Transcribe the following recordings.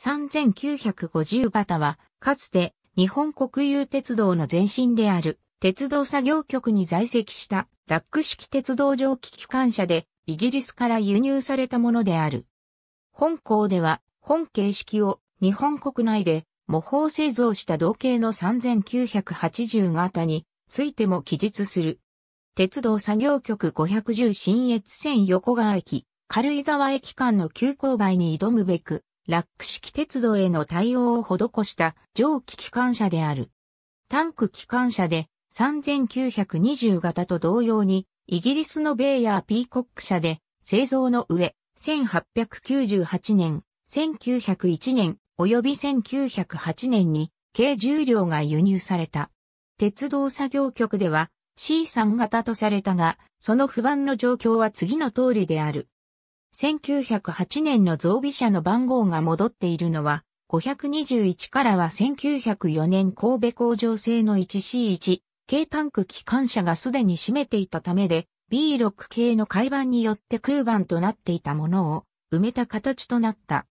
3950型は、かつて日本国有鉄道の前身である鉄道作業局に在籍したラック式鉄道蒸気機関車でイギリスから輸入されたものである。本校では本形式を日本国内で模倣製造した同型の3980型についても記述する。鉄道作業局510新越線横川駅、軽井沢駅間の急勾配に挑むべく、ラック式鉄道への対応を施した蒸気機関車である。タンク機関車で3920型と同様に、イギリスのベイヤーピーコック社で製造の上、1898年、1901年、及び1908年に計重量が輸入された。鉄道作業局では C3 型とされたが、その不満の状況は次の通りである。1908年の増備車の番号が戻っているのは、521からは1904年神戸工場製の 1C1、軽タンク機関車がすでに占めていたためで、B6 系の海板によって空板となっていたものを埋めた形となった。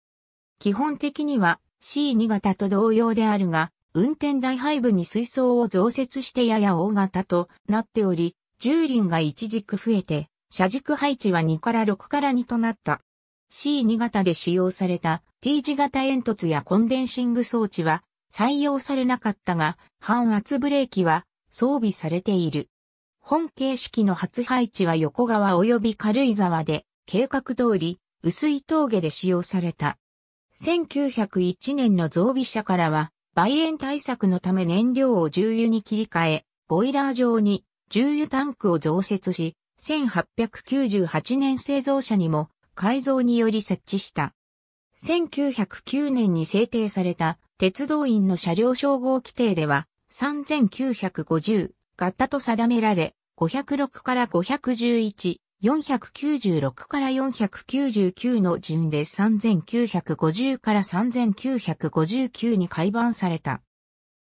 基本的には C2 型と同様であるが、運転台背部に水槽を増設してやや大型となっており、重輪が一軸増えて、車軸配置は2から6から2となった。C2 型で使用された T 字型煙突やコンデンシング装置は採用されなかったが、半圧ブレーキは装備されている。本形式の初配置は横川及び軽井沢で、計画通り、薄い峠で使用された。1901年の増備車からは、梅煙対策のため燃料を重油に切り替え、ボイラー上に重油タンクを増設し、1898年製造車にも改造により設置した。1909年に制定された鉄道員の車両称号規定では3950型と定められ506から511、496から499の順で3950から3959に改版された。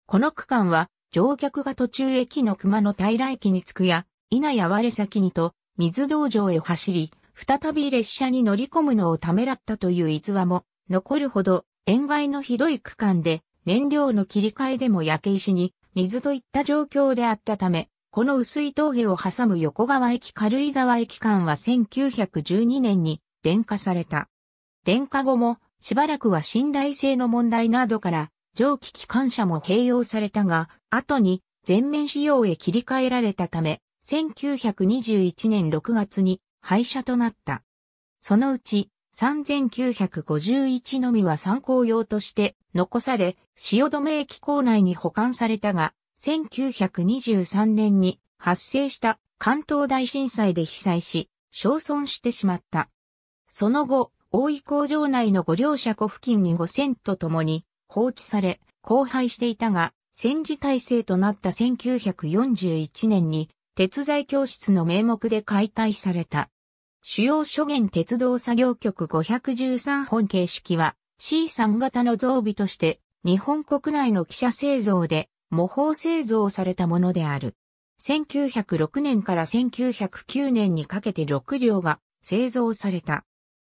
この区間は乗客が途中駅の熊野平駅に着くや稲や我先にと、水道場へ走り、再び列車に乗り込むのをためらったという逸話も、残るほど、塩害のひどい区間で、燃料の切り替えでも焼け石に、水といった状況であったため、この薄い峠を挟む横川駅軽井沢駅間は1912年に電化された。電化後もしばらくは信頼性の問題などから蒸気機関車も併用されたが、後に全面使用へ切り替えられたため、1921年6月に廃車となった。そのうち3951のみは参考用として残され、止め駅構内に保管されたが、1923年に発生した関東大震災で被災し、焼損してしまった。その後、大井工場内の五両車庫付近に五千とともに放置され、荒廃していたが、戦時体制となった1941年に鉄材教室の名目で解体された。主要諸元鉄道作業局513本形式は C3 型の造備として日本国内の汽車製造で模倣製造されたものである。1906年から1909年にかけて6両が製造された。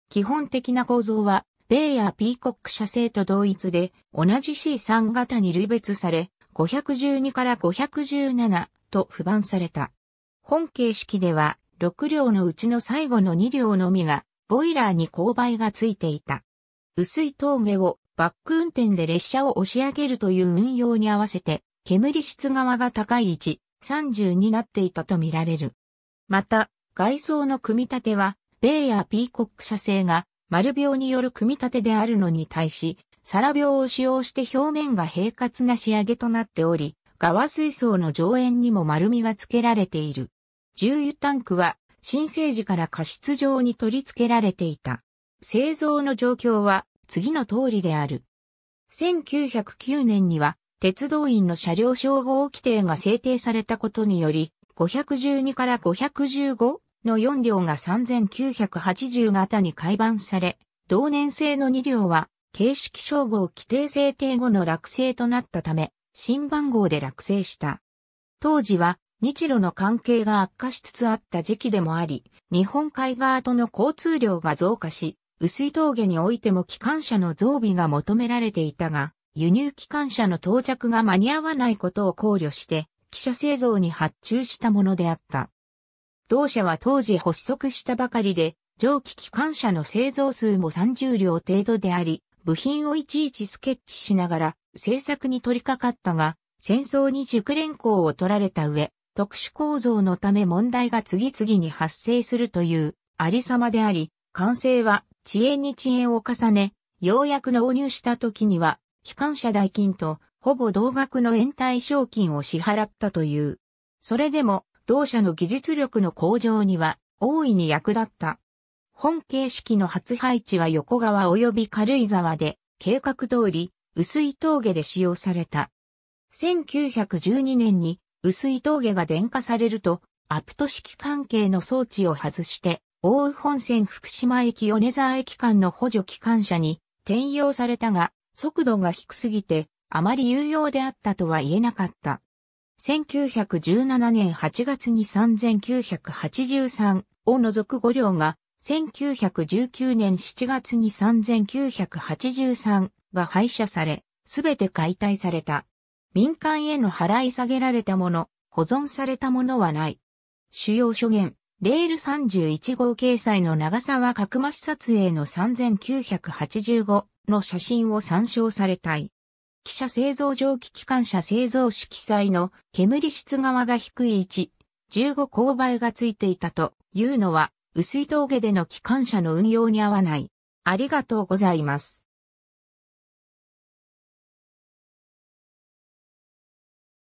基本的な構造は、ベイやピーコック社製と同一で、同じ C3 型に類別され、512から517と不番された。本形式では、6両のうちの最後の2両のみが、ボイラーに勾配がついていた。薄い峠をバック運転で列車を押し上げるという運用に合わせて、煙質側が高い位置、30になっていたとみられる。また、外装の組み立ては、ベイやピーコック社製が丸病による組み立てであるのに対し、サラ病を使用して表面が平滑な仕上げとなっており、側水槽の上縁にも丸みがつけられている。重油タンクは新生児から過失状に取り付けられていた。製造の状況は次の通りである。1909年には鉄道員の車両称号規定が制定されたことにより、512から515の4両が3980型に改版され、同年製の2両は形式称号規定制定後の落成となったため、新番号で落成した。当時は日露の関係が悪化しつつあった時期でもあり、日本海側との交通量が増加し、薄い峠においても機関車の増備が求められていたが、輸入機関車の到着が間に合わないことを考慮して、汽車製造に発注したものであった。同社は当時発足したばかりで、蒸気機関車の製造数も30両程度であり、部品をいちいちスケッチしながら製作に取り掛かったが、戦争に熟練工を取られた上、特殊構造のため問題が次々に発生するというありさまであり、完成は遅延に遅延を重ね、ようやく納入した時には、機関車代金とほぼ同額の延滞賞金を支払ったという。それでも、同社の技術力の向上には大いに役立った。本形式の初配置は横川及び軽井沢で、計画通り、薄い峠で使用された。1912年に薄い峠が電化されると、アプト式関係の装置を外して、大宇本線福島駅米沢駅間の補助機関車に転用されたが、速度が低すぎて、あまり有用であったとは言えなかった。1917年8月に3983を除く5両が、1919年7月に3983が廃車され、すべて解体された。民間への払い下げられたもの、保存されたものはない。主要諸言、レール31号掲載の長沢角増撮影の3985の写真を参照されたい。記者製造蒸気機関車製造式載の煙質側が低い位置、15勾配がついていたというのは、薄い峠での機関車の運用に合わない。ありがとうございます。